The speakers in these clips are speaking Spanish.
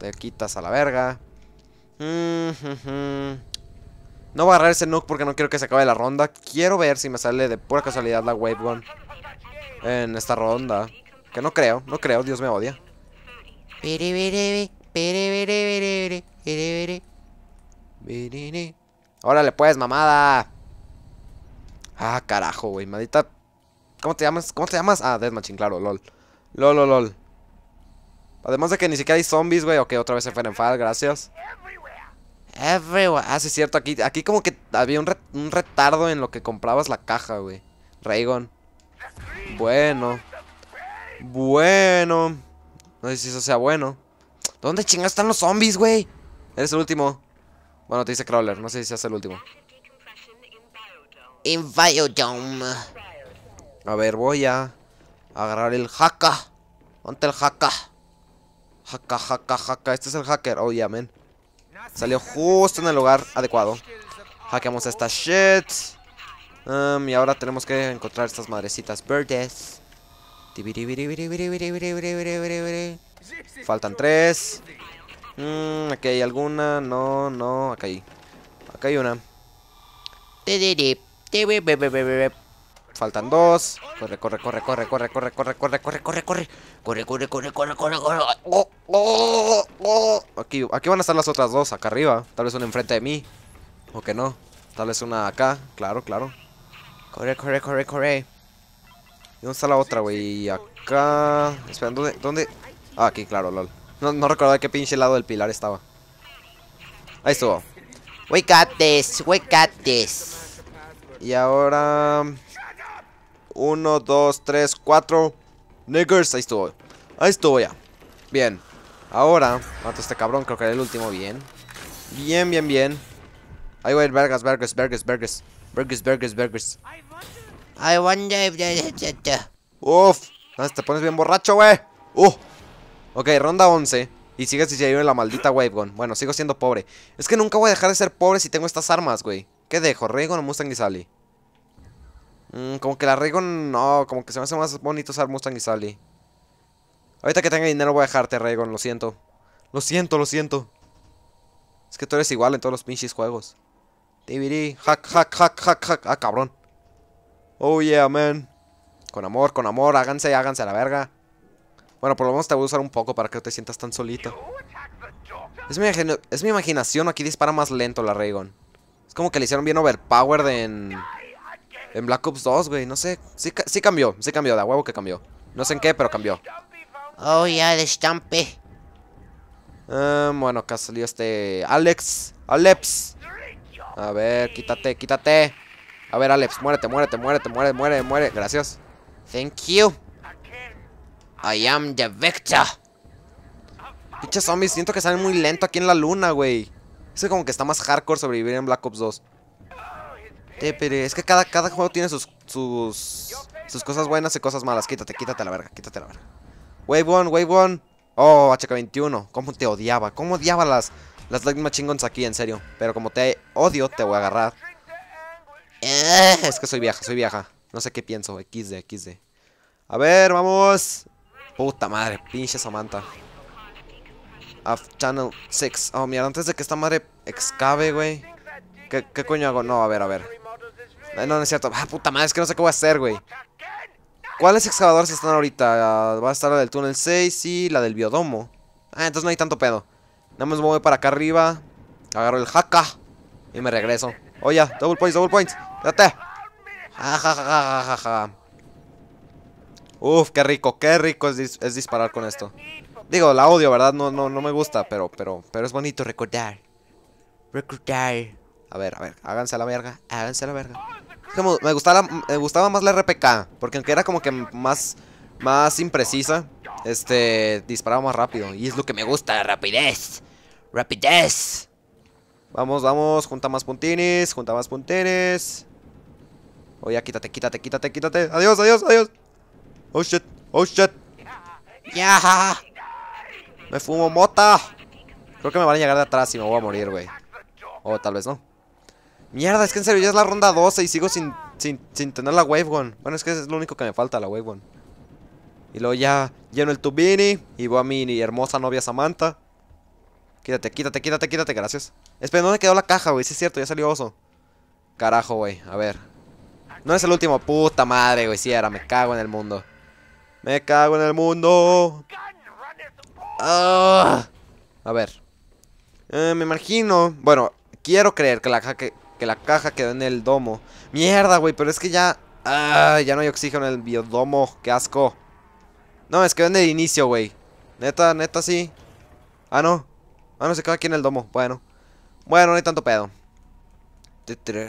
Te quitas a la verga. No voy a agarrar ese nuke porque no quiero que se acabe la ronda. Quiero ver si me sale de pura casualidad la Wave one en esta ronda. Que no creo, no creo, Dios me odia. Órale pues, mamada. Ah, carajo, güey, maldita. ¿Cómo te llamas? ¿Cómo te llamas? Ah, Deathmatching, claro, lol. Lol, lol, lol. Además de que ni siquiera hay zombies, güey. Ok, otra vez se fueron Fall, gracias. Everywhere. Ah, sí, es cierto. Aquí, aquí como que había un, retardo en lo que comprabas la caja, güey. Raygon. Bueno. Bueno. No sé si eso sea bueno. ¿Dónde chingados están los zombies, güey? Eres el último. Bueno, te dice Crawler. No sé si es el último. En Biodome. A ver, voy a agarrar el haka. Ponte el haka? Jaca, jaca, jaca. Este es el hacker. Oh, yeah, man. Salió justo en el lugar adecuado. Hackeamos esta shit. y ahora tenemos que encontrar estas madrecitas verdes. Faltan tres. aquí hay alguna. No, no. Acá hay. Acá hay una. Faltan dos. Corre, corre, corre, corre, corre, corre, corre, corre, corre, corre, corre. Corre, corre, corre, corre, corre, corre. corre. Aquí, aquí van a estar las otras dos, acá arriba. Tal vez una enfrente de mí. O que no. Tal vez una acá. Claro, claro. Corre, corre, corre, corre. ¿Y dónde está la otra, güey? Acá. Espera, ¿dónde? ¿Dónde? Ah, aquí, claro, lol. No, recordaba qué pinche lado del pilar estaba. Ahí estuvo. We got this, we got this. Y ahora... 1, 2, 3, 4. Niggers, ahí estuvo. Ahí estuvo ya. Bien. Ahora, mato a este cabrón, creo que era el último. Bien. Bien, bien, bien. Ahí va a ir vergas, vergas, vergas, vergas. Vergas, vergas, vergas. I wonder if... Uf, ah, te pones bien borracho, güey. Ok, ronda 11. Y sigue si en la maldita wave gun. Bueno, sigo siendo pobre. Es que nunca voy a dejar de ser pobre si tengo estas armas, güey. ¿Qué dejo? Raygun o Mustang y Sally. Mm, como que la Raygon, no, como que se me hace más bonito usar Mustang y Sally. Ahorita que tenga dinero voy a dejarte, Raygon, lo siento. Lo siento, lo siento. Es que tú eres igual en todos los pinches juegos. DVD, hack, hack, hack, hack, hack. Ah, cabrón. Oh, yeah, man. Con amor, con amor, háganse, háganse a la verga. Bueno, por lo menos te voy a usar un poco para que no te sientas tan solito. Es mi, es mi imaginación, aquí dispara más lento la Raygon. Es como que le hicieron bien overpowered en... En Black Ops 2, güey, no sé. Sí, cambió, sí cambió, da huevo que cambió. No sé en qué, pero cambió. Oh, ya, yeah, estampe. Em, bueno, acá salió este... Alex. Alex A ver, quítate, quítate. A ver, Alex, muérete, muérete, muérete, muérete, muérete, muere. Gracias. Thank you. I am the victor. Pichas zombies, siento que salen muy lento aquí en la luna, güey. Es como que está más hardcore sobrevivir en Black Ops 2. Es que cada, cada juego tiene sus, sus, cosas buenas y cosas malas. Quítate, quítate la verga, quítate la verga. Wave 1, Wave 1. Oh, HK21. ¿Cómo te odiaba? ¿Cómo odiaba las, las Machingons aquí, en serio? Pero como te odio, te voy a agarrar. Eh, es que soy vieja, soy vieja. No sé qué pienso. XD, XD. A ver, vamos. Puta madre, pinche Samantha. Af Channel 6. Oh, mira, antes de que esta madre excave, güey. ¿Qué, ¿Qué coño hago? No, a ver, a ver. No, no es cierto. Ah, puta madre, es que no sé qué voy a hacer, güey. ¿Cuáles excavadores están ahorita? Va a estar la del túnel 6 y la del biodomo. Ah, entonces no hay tanto pedo. Nada más me voy para acá arriba. Agarro el jaca Y me regreso. Oye, double points, double points. Quédate. Ja, ja, ja, ja, ja, Uf, qué rico, qué rico es, disparar con esto. Digo, la audio ¿verdad? No, no, no me gusta, pero, pero, pero es bonito recordar. Recordar. A ver, a ver, háganse la verga, háganse la verga me, gustaba, me gustaba más la RPK, porque aunque era como que más, más imprecisa, este, disparaba más rápido. Y es lo que me gusta, la rapidez. Rapidez. Vamos, vamos, junta más puntines, junta más puntines. Oye, quítate, quítate, quítate, quítate. Adiós, adiós, adiós. Oh shit, oh shit. Ya. Me fumo mota. Creo que me van a llegar de atrás y me voy a morir, güey. O tal vez no. Mierda, es que en serio ya es la ronda 12 y sigo sin, tener la Wave Gun. Bueno, es que es lo único que me falta, la Wave one. Y luego ya lleno el tubini y voy a mi hermosa novia Samantha. Quítate, quítate, quítate, quítate, gracias. Espera, ¿dónde quedó la caja, güey? Sí es cierto, ya salió oso. Carajo, güey, a ver. No es el último, puta madre, güey, si era, me cago en el mundo. Me cago en el mundo. Ah. a ver. Eh, me imagino, bueno, quiero creer que la caja que que la caja quedó en el domo. Mierda, güey, pero es que ya... ya no hay oxígeno en el biodomo. Qué asco. No, es que en el inicio, güey. Neta, neta, sí. Ah, no. Ah, no, se quedó aquí en el domo. Bueno. Bueno, no hay tanto pedo.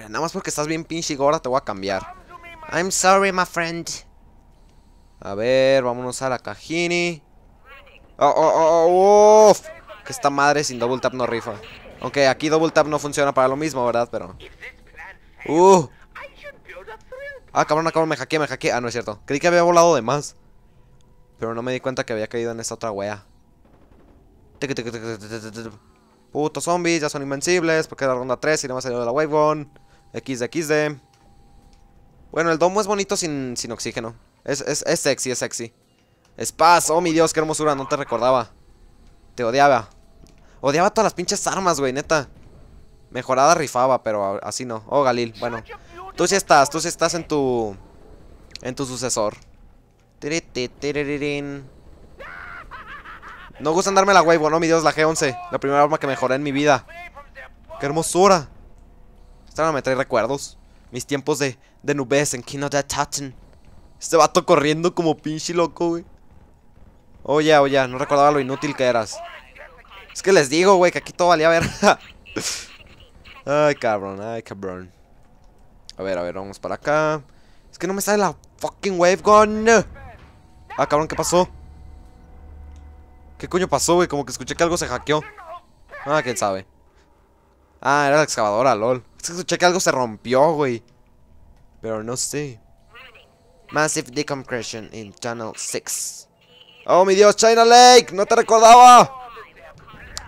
Nada más porque estás bien pinche y gorda te voy a cambiar. I'm sorry, my friend. A ver, vámonos a la cajini. Oh, oh, oh, oh. Que esta madre sin double tap no rifa. Aunque aquí double tap no funciona para lo mismo, ¿verdad? Pero... ¡Uh! Ah, cabrón, ah, cabrón, me hackeé, me hackeé. Ah, no es cierto. Creí que había volado de más. Pero no me di cuenta que había caído en esta otra wea. Putos zombies, ya son invencibles. Porque la ronda 3 y no me ha salido de la wave X de Bueno, el domo es bonito sin, sin oxígeno. Es, es, es sexy, es sexy. oh mi dios, qué hermosura, no te recordaba. Te odiaba. Odiaba todas las pinches armas, güey, neta. Mejorada rifaba, pero así no. Oh, Galil, bueno. Tú sí estás, tú sí estás en tu... En tu sucesor. No gusta andarme la wave, no, mi dios, la G11. La primera arma que mejoré en mi vida. ¡Qué hermosura! Esta me trae recuerdos. Mis tiempos de, nubes en Kino de Tatten. Este vato corriendo como pinche loco, güey. Oye, oh, oye, oh, no recordaba lo inútil que eras. Es que les digo, güey, que aquí todo valía ver. ay, cabrón, ay, cabrón. A ver, a ver, vamos para acá. Es que no me sale la fucking wave gun. Ah, cabrón, ¿qué pasó? ¿Qué coño pasó, güey? Como que escuché que algo se hackeó. Ah, quién sabe. Ah, era la excavadora, lol. Es que escuché que algo se rompió, güey. Pero no sé. Massive decompression in Channel 6. ¡Oh, mi Dios, China Lake! ¡No te recordaba!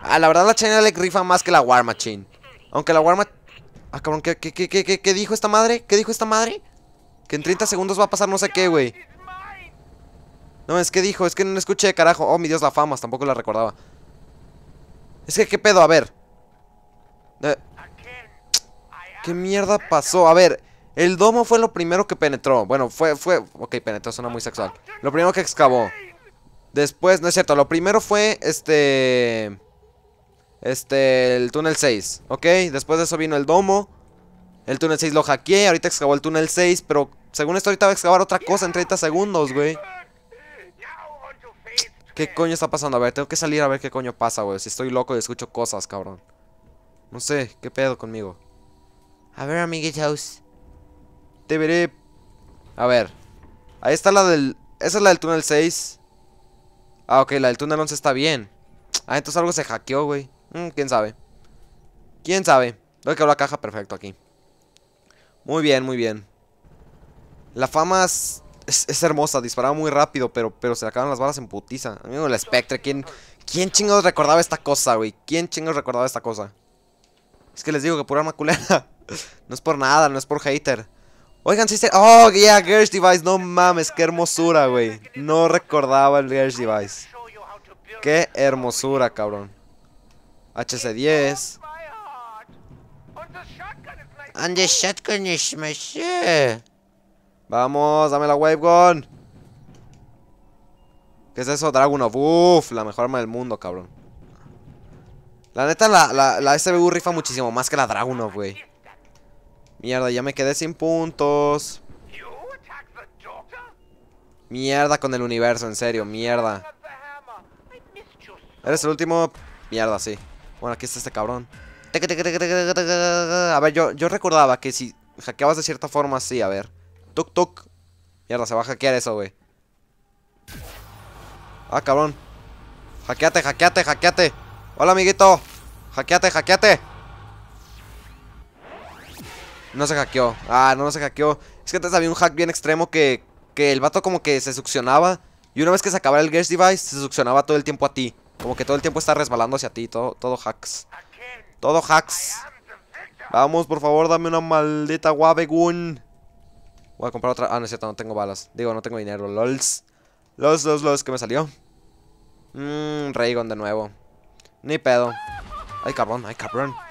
Ah, la verdad la China le rifa más que la War Machine. Aunque la War Machine... Ah, cabrón, ¿qué, dijo esta madre? ¿Qué dijo esta madre? Que en 30 segundos va a pasar no sé qué, güey. No, es que dijo, es que no escuché, carajo. Oh, mi Dios, la fama, tampoco la recordaba. Es que, ¿qué pedo? A ver. Eh. ¿Qué mierda pasó? A ver, el domo fue lo primero que penetró. Bueno, fue, fue... Ok, penetró, suena muy sexual. Lo primero que excavó. Después, no es cierto, lo primero fue, este... Este, el túnel 6, ¿ok? Después de eso vino el domo. El túnel 6 lo hackeé, ahorita excavó el túnel 6, pero según esto ahorita va a excavar otra cosa en 30 segundos, güey. ¿Qué coño está pasando? A ver, tengo que salir a ver qué coño pasa, güey. Si estoy loco y escucho cosas, cabrón. No sé, ¿qué pedo conmigo? A ver, amiguitos. Te veré. A ver. Ahí está la del... Esa es la del túnel 6. Ah, ok, la del túnel 11 está bien. Ah, entonces algo se hackeó, güey. Mm, ¿Quién sabe? ¿Quién sabe? Veo que la caja perfecto aquí. Muy bien, muy bien. La fama es, hermosa. Disparaba muy rápido, pero, pero se le acaban las balas en putiza. Amigo, el Spectre. ¿Quién, ¿Quién chingados recordaba esta cosa, güey? ¿Quién chingados recordaba esta cosa? Es que les digo que pura arma no es por nada, no es por hater. Oigan, sí, Oh, yeah, Gersh Device. No mames, qué hermosura, güey. No recordaba el Gersh Device. Qué hermosura, cabrón. HC10. shotgun Vamos, dame la wave gun. ¿Qué es eso? Dragunov. Uf, la mejor arma del mundo, cabrón. La neta, la, la, la SBU rifa muchísimo más que la Dragunov, güey. Mierda, ya me quedé sin puntos. Mierda con el universo, en serio, mierda. ¿Eres el último? Mierda, sí. Bueno, aquí está este cabrón. A ver, yo, yo recordaba que si hackeabas de cierta forma, sí, a ver. Tuk, tuk. Mierda, se va a hackear eso, güey. Ah, cabrón. Hackeate, hackeate, hackeate. Hola, amiguito. Hackeate, hackeate. No se hackeó. Ah, no, se hackeó. Es que antes había un hack bien extremo que, el vato como que se succionaba. Y una vez que se acababa el Gash device, se succionaba todo el tiempo a ti. Como que todo el tiempo está resbalando hacia ti. Todo, todo hacks. Todo hacks. Vamos, por favor, dame una maldita Wabegun. Voy a comprar otra. Ah, no es cierto, no tengo balas. Digo, no tengo dinero. LOLs. Los, los, los, que me salió. Mmm, Raygon de nuevo. Ni pedo. Ay, cabrón, ay, cabrón.